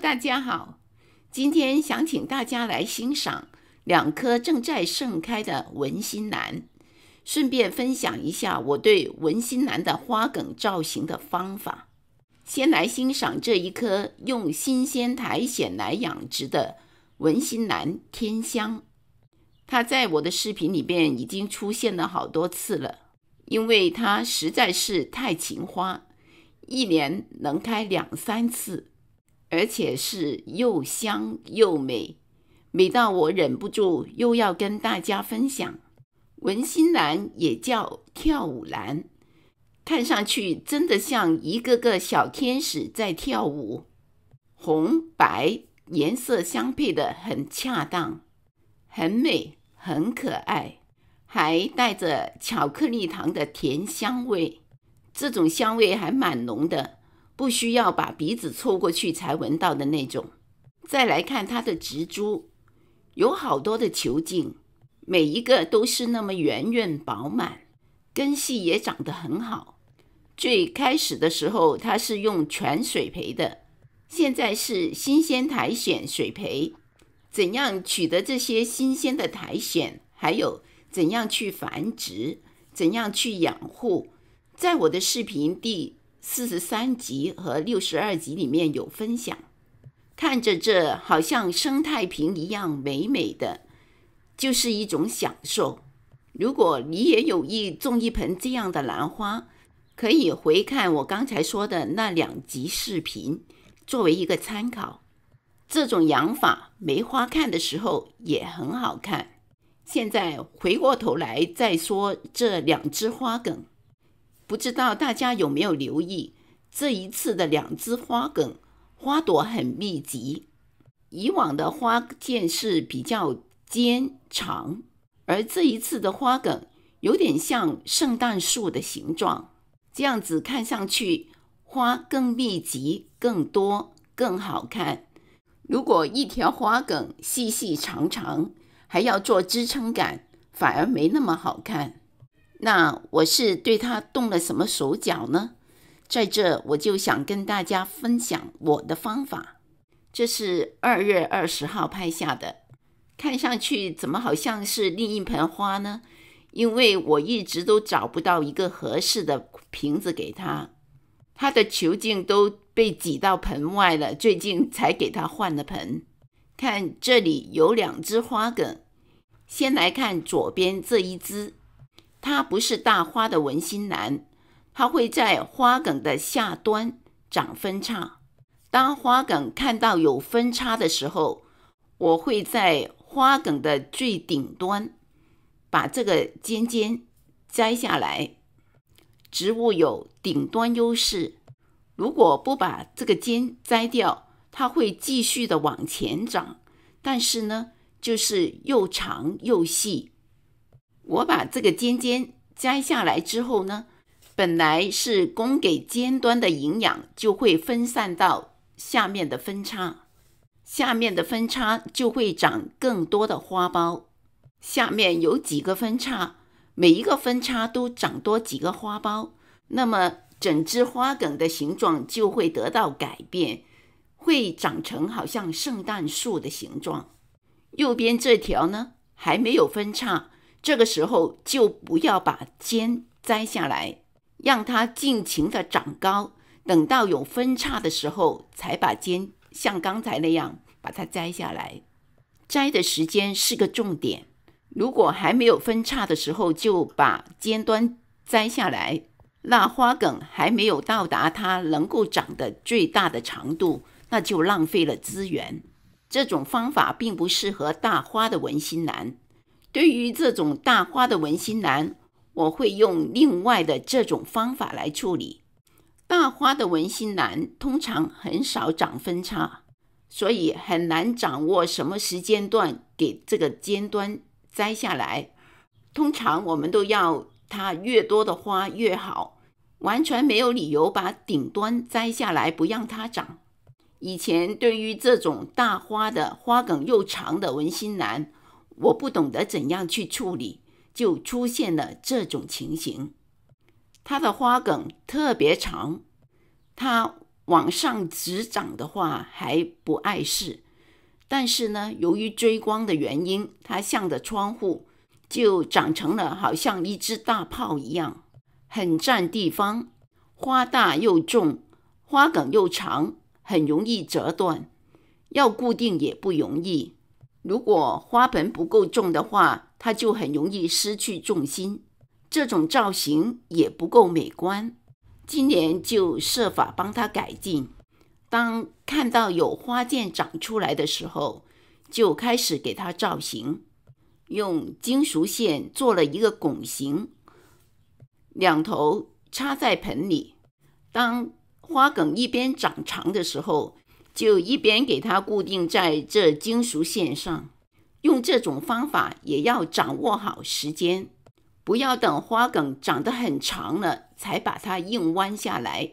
大家好，今天想请大家来欣赏两颗正在盛开的文心兰，顺便分享一下我对文心兰的花梗造型的方法。先来欣赏这一颗用新鲜苔藓来养殖的文心兰天香，它在我的视频里边已经出现了好多次了，因为它实在是太勤花，一年能开两三次。而且是又香又美，美到我忍不住又要跟大家分享。文心兰也叫跳舞兰，看上去真的像一个个小天使在跳舞。红白颜色相配的很恰当，很美，很可爱，还带着巧克力糖的甜香味，这种香味还蛮浓的。不需要把鼻子凑过去才闻到的那种。再来看它的植株，有好多的球茎，每一个都是那么圆润饱满，根系也长得很好。最开始的时候它是用全水培的，现在是新鲜苔藓水培。怎样取得这些新鲜的苔藓？还有怎样去繁殖？怎样去养护？在我的视频第。四十三集和六十二集里面有分享，看着这好像生态瓶一样美美的，就是一种享受。如果你也有意种一盆这样的兰花，可以回看我刚才说的那两集视频，作为一个参考。这种养法，没花看的时候也很好看。现在回过头来再说这两枝花梗。不知道大家有没有留意，这一次的两枝花梗花朵很密集，以往的花剑是比较尖长，而这一次的花梗有点像圣诞树的形状，这样子看上去花更密集、更多、更好看。如果一条花梗细细长长，还要做支撑杆，反而没那么好看。那我是对他动了什么手脚呢？在这我就想跟大家分享我的方法。这是二月二十号拍下的，看上去怎么好像是另一盆花呢？因为我一直都找不到一个合适的瓶子给它，它的球茎都被挤到盆外了。最近才给它换了盆。看这里有两只花梗，先来看左边这一只它不是大花的文心兰，它会在花梗的下端长分叉。当花梗看到有分叉的时候，我会在花梗的最顶端把这个尖尖摘下来。植物有顶端优势，如果不把这个尖摘掉，它会继续的往前长，但是呢，就是又长又细。我把这个尖尖摘下来之后呢，本来是供给尖端的营养就会分散到下面的分叉，下面的分叉就会长更多的花苞。下面有几个分叉，每一个分叉都长多几个花苞，那么整枝花梗的形状就会得到改变，会长成好像圣诞树的形状。右边这条呢还没有分叉。这个时候就不要把尖摘下来，让它尽情的长高。等到有分叉的时候，才把尖像刚才那样把它摘下来。摘的时间是个重点。如果还没有分叉的时候就把尖端摘下来，那花梗还没有到达它能够长的最大的长度，那就浪费了资源。这种方法并不适合大花的文心兰。对于这种大花的文心兰，我会用另外的这种方法来处理。大花的文心兰通常很少长分叉，所以很难掌握什么时间段给这个尖端摘下来。通常我们都要它越多的花越好，完全没有理由把顶端摘下来不让它长。以前对于这种大花的花梗又长的文心兰，我不懂得怎样去处理，就出现了这种情形。它的花梗特别长，它往上直长的话还不碍事，但是呢，由于追光的原因，它向着窗户就长成了好像一只大炮一样，很占地方。花大又重，花梗又长，很容易折断，要固定也不容易。如果花盆不够重的话，它就很容易失去重心，这种造型也不够美观。今年就设法帮它改进。当看到有花剑长出来的时候，就开始给它造型，用金属线做了一个拱形，两头插在盆里。当花梗一边长长的时候，就一边给它固定在这金属线上，用这种方法也要掌握好时间，不要等花梗长得很长了才把它硬弯下来，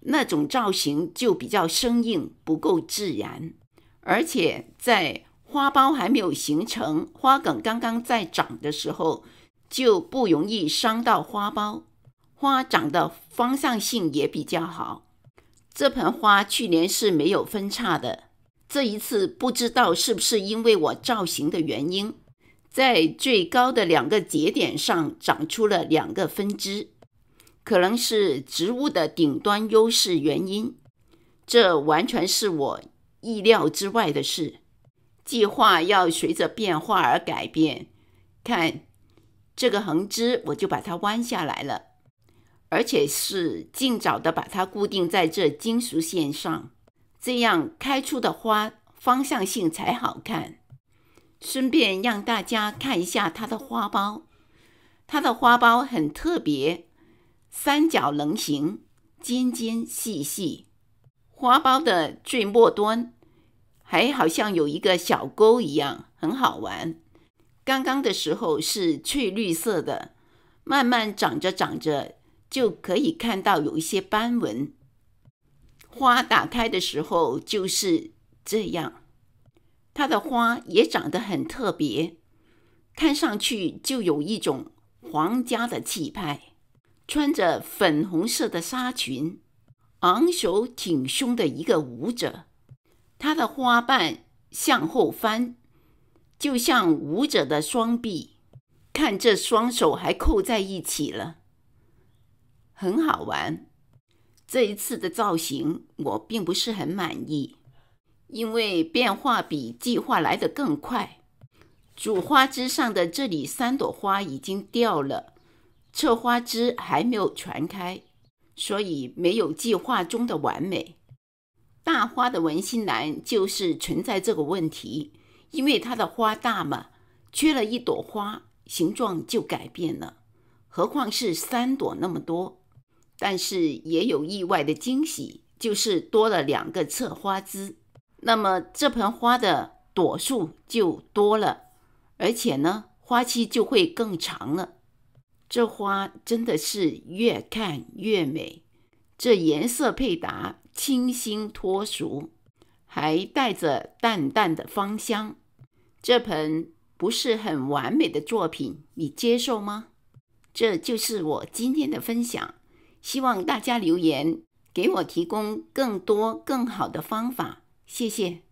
那种造型就比较生硬，不够自然。而且在花苞还没有形成、花梗刚刚在长的时候，就不容易伤到花苞，花长的方向性也比较好。这盆花去年是没有分叉的，这一次不知道是不是因为我造型的原因，在最高的两个节点上长出了两个分支，可能是植物的顶端优势原因。这完全是我意料之外的事，计划要随着变化而改变。看这个横枝，我就把它弯下来了。而且是尽早的把它固定在这金属线上，这样开出的花方向性才好看。顺便让大家看一下它的花苞，它的花苞很特别，三角棱形，尖尖细细，花苞的最末端还好像有一个小沟一样，很好玩。刚刚的时候是翠绿色的，慢慢长着长着。就可以看到有一些斑纹。花打开的时候就是这样。它的花也长得很特别，看上去就有一种皇家的气派。穿着粉红色的纱裙，昂首挺胸的一个舞者。它的花瓣向后翻，就像舞者的双臂。看，这双手还扣在一起了。很好玩，这一次的造型我并不是很满意，因为变化比计划来得更快。主花枝上的这里三朵花已经掉了，侧花枝还没有全开，所以没有计划中的完美。大花的文心兰就是存在这个问题，因为它的花大嘛，缺了一朵花，形状就改变了，何况是三朵那么多。但是也有意外的惊喜，就是多了两个侧花枝，那么这盆花的朵数就多了，而且呢，花期就会更长了。这花真的是越看越美，这颜色配搭清新脱俗，还带着淡淡的芳香。这盆不是很完美的作品，你接受吗？这就是我今天的分享。希望大家留言，给我提供更多、更好的方法。谢谢。